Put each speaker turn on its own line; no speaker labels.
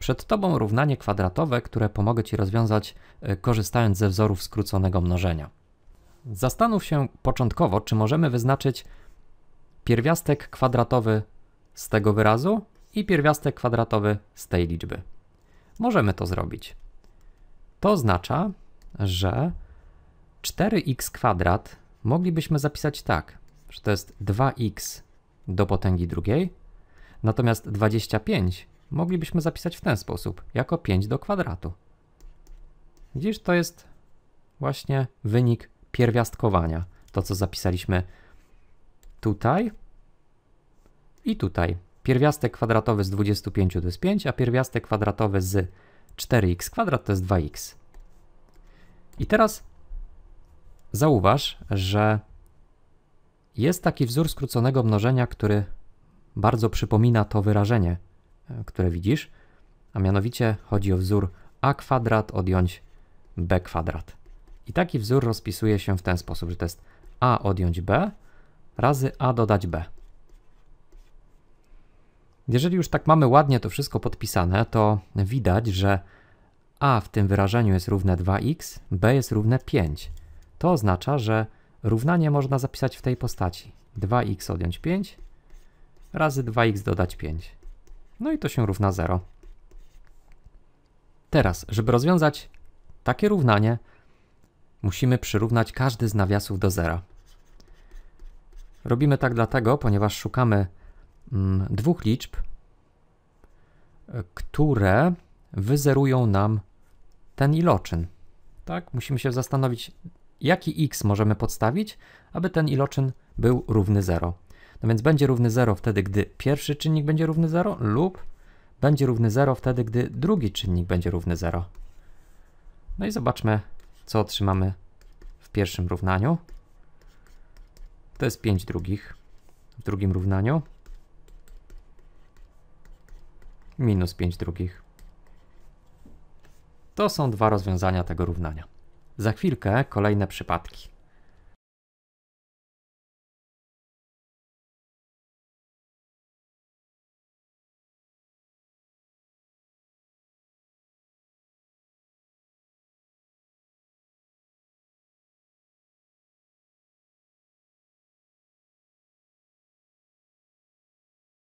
Przed Tobą równanie kwadratowe, które pomogę Ci rozwiązać e, korzystając ze wzorów skróconego mnożenia. Zastanów się początkowo, czy możemy wyznaczyć pierwiastek kwadratowy z tego wyrazu i pierwiastek kwadratowy z tej liczby. Możemy to zrobić. To oznacza, że 4x kwadrat moglibyśmy zapisać tak, że to jest 2x do potęgi drugiej, natomiast 25 moglibyśmy zapisać w ten sposób, jako 5 do kwadratu. Widzisz, to jest właśnie wynik pierwiastkowania. To, co zapisaliśmy tutaj i tutaj. Pierwiastek kwadratowy z 25 to jest 5, a pierwiastek kwadratowy z 4x kwadrat to jest 2x. I teraz zauważ, że jest taki wzór skróconego mnożenia, który bardzo przypomina to wyrażenie E, które widzisz, a mianowicie chodzi o wzór a kwadrat odjąć b kwadrat. I taki wzór rozpisuje się w ten sposób, że to jest a odjąć b razy a dodać b. Jeżeli już tak mamy ładnie to wszystko podpisane, to widać, że a w tym wyrażeniu jest równe 2x, b jest równe 5. To oznacza, że równanie można zapisać w tej postaci. 2x odjąć 5 razy 2x dodać 5. No i to się równa 0. Teraz, żeby rozwiązać takie równanie, musimy przyrównać każdy z nawiasów do zera. Robimy tak dlatego, ponieważ szukamy mm, dwóch liczb, które wyzerują nam ten iloczyn. Tak? Musimy się zastanowić, jaki x możemy podstawić, aby ten iloczyn był równy 0. No więc będzie równy 0 wtedy, gdy pierwszy czynnik będzie równy 0 lub będzie równy 0 wtedy, gdy drugi czynnik będzie równy 0. No i zobaczmy, co otrzymamy w pierwszym równaniu. To jest 5 drugich w drugim równaniu. Minus 5 drugich. To są dwa rozwiązania tego równania. Za chwilkę kolejne przypadki.